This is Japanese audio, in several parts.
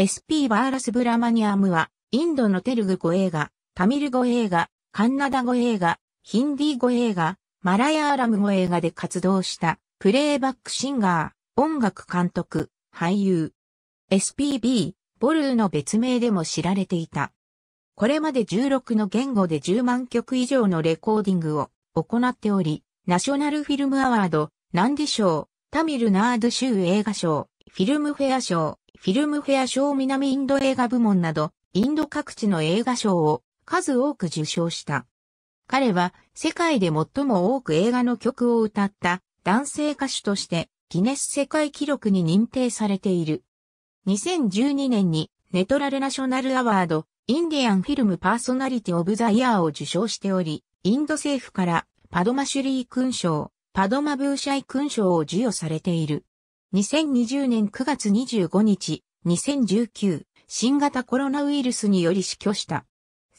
SP バーラスブラマニアムは、インドのテルグ語映画、タミル語映画、カンナダ語映画、ヒンディー語映画、マラヤーラム語映画で活動した、プレイバックシンガー、音楽監督、俳優。SPB、ボルーの別名でも知られていた。これまで16の言語で10万曲以上のレコーディングを行っており、ナショナルフィルムアワード、ナンディ賞、タミルナード州映画賞、フィルムフェア賞、フィルムフェア賞南インド映画部門など、インド各地の映画賞を数多く受賞した。彼は世界で最も多く映画の曲を歌った男性歌手としてギネス世界記録に認定されている。2012年にネトラルナショナルアワードインディアンフィルムパーソナリティオブザイヤーを受賞しており、インド政府からパドマシュリー勲章、パドマブーシャイ勲章を授与されている。2020年9月25日、2019、新型コロナウイルスにより死去した。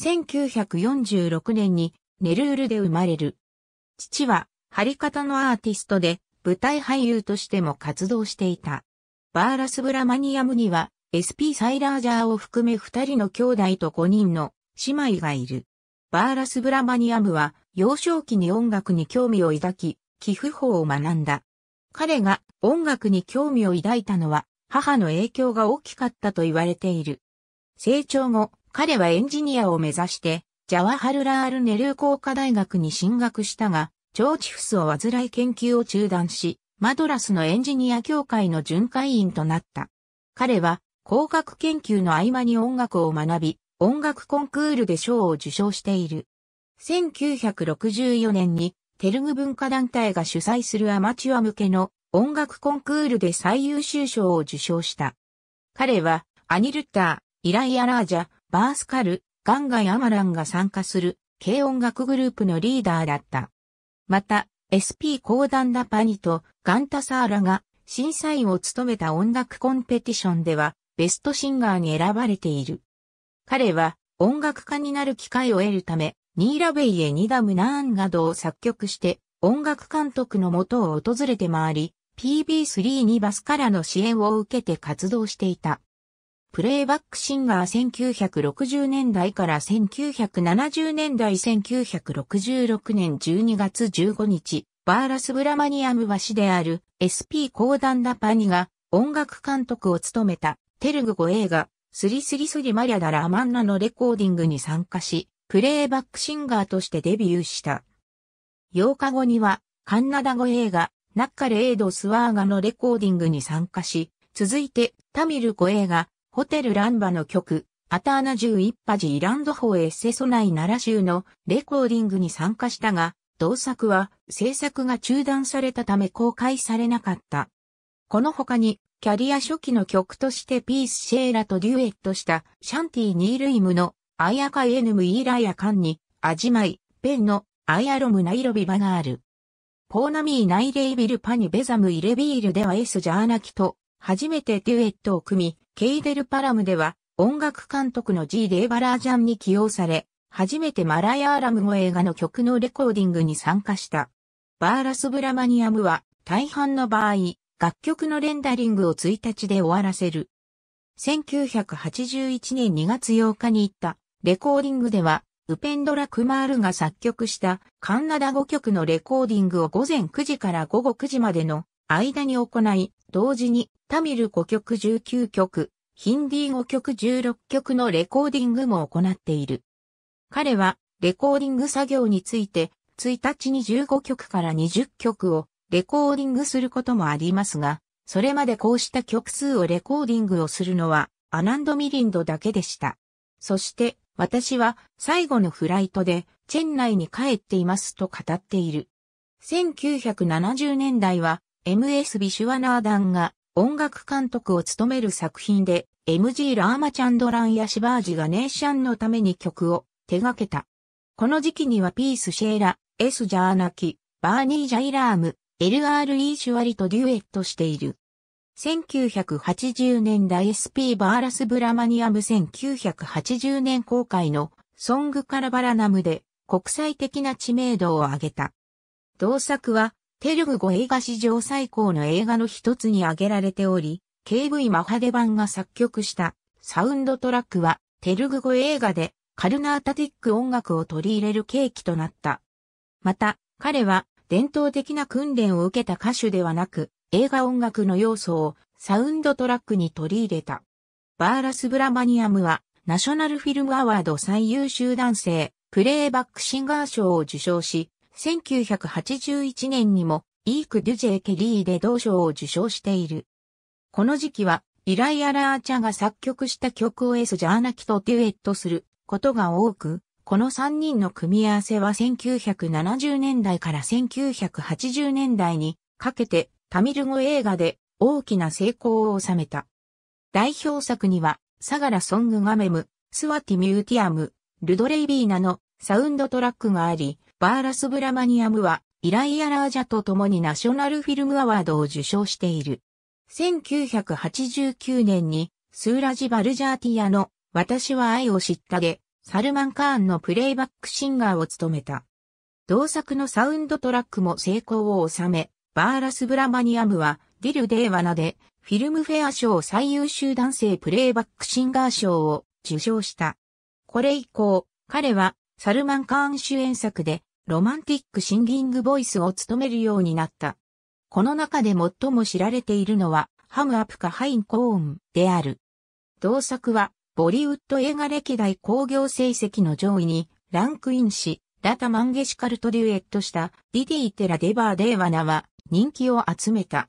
1946年にネルールで生まれる。父は、張り方のアーティストで、舞台俳優としても活動していた。バーラスブラマニアムには、SP サイラージャーを含め2人の兄弟と5人の姉妹がいる。バーラスブラマニアムは、幼少期に音楽に興味を抱き、寄付法を学んだ。彼が音楽に興味を抱いたのは母の影響が大きかったと言われている。成長後、彼はエンジニアを目指して、ジャワハルラールネルー工科大学に進学したが、腸チフスを患い研究を中断し、マドラスのエンジニア協会の巡回員となった。彼は工学研究の合間に音楽を学び、音楽コンクールで賞を受賞している。1964年にテルグ文化団体が主催するアマチュア向けの音楽コンクールで最優秀賞を受賞した。彼は、アニルター、イライアラージャ、バースカル、ガンガイ・アマランが参加する、軽音楽グループのリーダーだった。また、SP コーダンダパニとガンタサーラが審査員を務めた音楽コンペティションではベストシンガーに選ばれている。彼は音楽家になる機会を得るためニーラベイエ・ニダム・ナーンなどを作曲して音楽監督のもとを訪れて回り、PB3 にバスからの支援を受けて活動していた。プレイバックシンガー1960年代から1970年代1966年12月15日、バーラス・ブラマニアム橋である SP コーダンダパニが音楽監督を務めたテルグ語映画スリスリスリマリャダラアマンナのレコーディングに参加し、プレイバックシンガーとしてデビューした。8日後には、カンナダ語映画、ナッカレード・スワーガのレコーディングに参加し、続いて、タミル語映画、ホテル・ランバの曲、アターナ十一パジイランドホエッセソナイ奈良州のレコーディングに参加したが、同作は制作が中断されたため公開されなかった。この他に、キャリア初期の曲としてピース・シェーラとデュエットしたシャンティ・ニールイムのアイアカイエヌムイーライアカンに、アジマイ、ペンの、アイアロムナイロビバがある。ポーナミーナイレイビルパニベザムイレビールではエスジャーナキと、初めてデュエットを組み、ケイデルパラムでは、音楽監督のジー・デイバラージャンに起用され、初めてマライアーラムの映画の曲のレコーディングに参加した。バーラスブラマニアムは、大半の場合、楽曲のレンダリングを1日で終わらせる。1981年2月8日に行ったレコーディングでは、ウペンドラ・クマールが作曲したカンナダ語曲のレコーディングを午前9時から午後9時までの間に行い、同時にタミル5曲19曲、ヒンディー5曲16曲のレコーディングも行っている。彼はレコーディング作業について1日に15曲から20曲をレコーディングすることもありますが、それまでこうした曲数をレコーディングをするのはアナンド・ミリンドだけでした。そして私は最後のフライトでチェン内に帰っていますと語っている。1970年代は MS ビシュワナーダンが音楽監督を務める作品で MG ラーマチャンドランやシバージがネーシャンのために曲を手掛けた。この時期にはピース・シェーラ、S ジャーナキ、バーニー・ジャイラーム、LRE・ シュワリとデュエットしている。1980年代 SP バーラスブラマニアム1980年公開のソングカラバラナムで国際的な知名度を上げた。同作はテルグ語映画史上最高の映画の一つに挙げられており、KV マハデバンが作曲したサウンドトラックはテルグ語映画でカルナータティック音楽を取り入れる契機となった。また、彼は伝統的な訓練を受けた歌手ではなく、映画音楽の要素をサウンドトラックに取り入れた。バーラス・ブラマニアムはナショナルフィルムアワード最優秀男性プレイバックシンガー賞を受賞し、1981年にもイーク・デュジェ・ケリーで同賞を受賞している。この時期はイライア・ラーチャが作曲した曲をエス・ジャーナキとデュエットすることが多く、この3人の組み合わせは1970年代から1980年代にかけてタミル語映画で大きな成功を収めた。代表作には、サガラソングガメム、スワティミューティアム、ルドレイビーナのサウンドトラックがあり、バーラスブラマニアムは、イライアラージャと共にナショナルフィルムアワードを受賞している。1989年に、スーラジ・バルジャーティアの、私は愛を知ったで、サルマン・カーンのプレイバックシンガーを務めた。同作のサウンドトラックも成功を収め、バーラス・ブラマニアムは、ディル・デーワナで、フィルムフェア賞最優秀男性プレイバックシンガー賞を受賞した。これ以降、彼は、サルマン・カーン主演作で、ロマンティックシンギングボイスを務めるようになった。この中で最も知られているのは、ハムアプカハインコーンである。同作は、ボリウッド映画歴代興行成績の上位にランクインし、ラタ・マンゲシカルとデュエットしたディディ・テラ・デバー・デーワナは人気を集めた。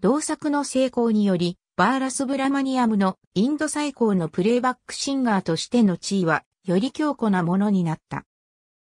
同作の成功により、バーラス・ブラマニアムのインド最高のプレイバックシンガーとしての地位は、より強固なものになった。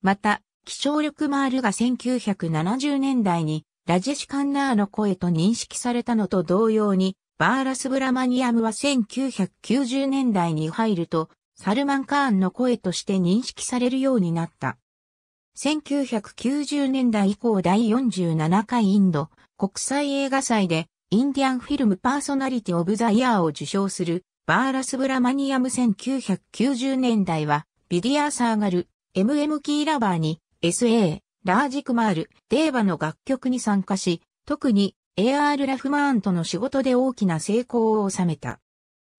また、気象力マールが1970年代に、ラジェシカンナーの声と認識されたのと同様に、バーラス・ブラマニアムは1990年代に入ると、サルマン・カーンの声として認識されるようになった。1990年代以降第47回インド国際映画祭でインディアンフィルムパーソナリティオブザイヤーを受賞するバーラス・ブラマニアム1990年代はビディアーサーガル、MM キーラバーに SA、ラージクマール、デーバの楽曲に参加し、特に AR ラフマーンとの仕事で大きな成功を収めた。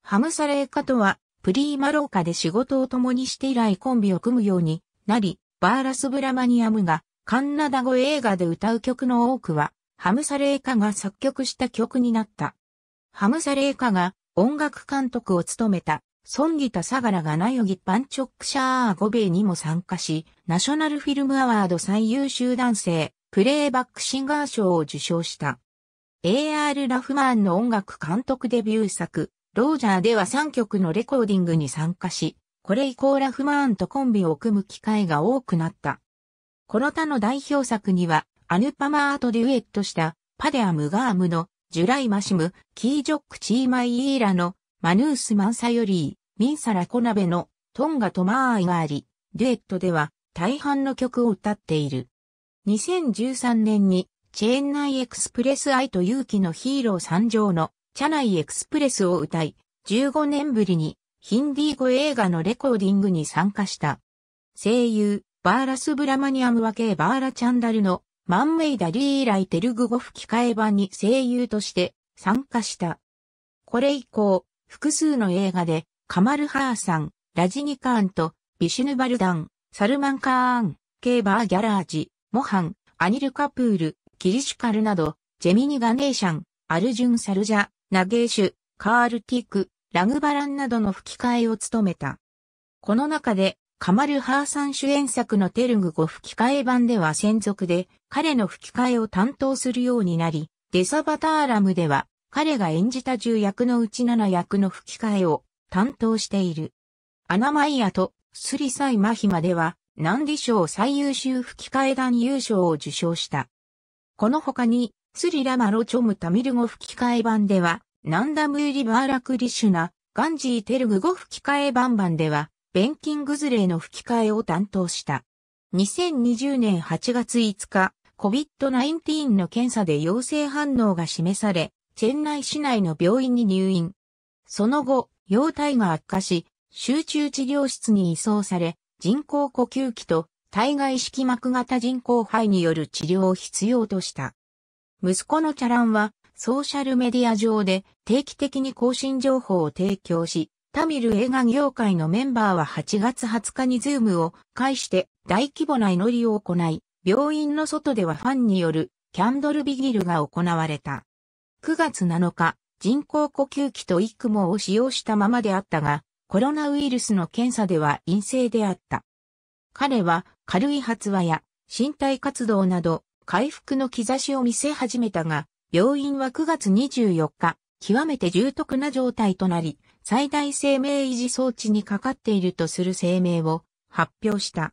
ハムサレーカとはプリーマローカで仕事を共にして以来コンビを組むようになり、バーラス・ブラマニアムがカンナダ語映画で歌う曲の多くは、ハムサレイカが作曲した曲になった。ハムサレイカが音楽監督を務めた、ソンギタ・サガラがナヨギ・パンチョック・シャー・ゴベイにも参加し、ナショナルフィルムアワード最優秀男性、プレイバックシンガー賞を受賞した。A.R. ラフマンの音楽監督デビュー作、ロージャーでは3曲のレコーディングに参加し、これ以降ラフマーンとコンビを組む機会が多くなった。この他の代表作には、アヌパマーとデュエットした、パデアムガームの、ジュライマシム、キージョックチーマイイーラの、マヌースマンサより、ミンサラコナベの、トンガトマーイがあり、デュエットでは、大半の曲を歌っている。2013年に、チェーン内エクスプレスアイと勇気のヒーロー参上の、チャナイエクスプレスを歌い、15年ぶりにヒンディー語映画のレコーディングに参加した。声優、バーラス・ブラマニアム和系バーラ・チャンダルのマンメイダリー以来テルグ語吹き替え版に声優として参加した。これ以降、複数の映画でカマル・ハーサン、ラジニカーンとビシュヌ・バルダン、サルマン・カーン、ケーバー・ギャラージ、モハン、アニル・カプール、キリシュカルなど、ジェミニ・ガネーシャン、アルジュン・サルジャ、ナゲーシュ、カール・ティク、ラグバランなどの吹き替えを務めた。この中で、カマル・ハーサン主演作のテルグ語吹き替え版では専属で彼の吹き替えを担当するようになり、デサバターラムでは彼が演じた10役のうち7役の吹き替えを担当している。アナマイアとスリサイ・マヒマではナンディ賞最優秀吹き替え団優勝を受賞した。この他にスリラ・マロ・チョム・タミル語吹き替え版ではナンダムーリバーラクリシュナ、ガンジーテルグ語吹き替えバンバンでは、ベンキングズレーの吹き替えを担当した。2020年8月5日、COVID-19 の検査で陽性反応が示され、チェンナイ市内の病院に入院。その後、容体が悪化し、集中治療室に移送され、人工呼吸器と体外式膜型人工肺による治療を必要とした。息子のチャランはソーシャルメディア上で定期的に更新情報を提供し、タミル映画業界のメンバーは8月20日にズームを介して大規模な祈りを行い、病院の外ではファンによるキャンドルビギルが行われた。9月7日、人工呼吸器とイクモを使用したままであったが、コロナウイルスの検査では陰性であった。彼は軽い発話や身体活動など回復の兆しを見せ始めたが、病院は9月24日、極めて重篤な状態となり、最大生命維持装置にかかっているとする声明を発表した。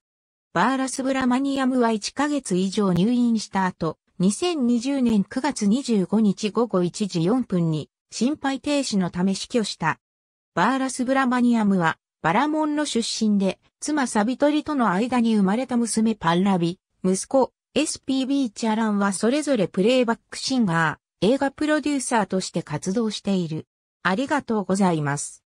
バーラスブラマニアムは1ヶ月以上入院した後、2020年9月25日午後1時4分に心肺停止のため死去した。バーラスブラマニアムはバラモンの出身で、妻サビトリとの間に生まれた娘パンラビ、息子 SPB チャランはそれぞれプレイバックシンガー、映画プロデューサーとして活動している。ありがとうございます。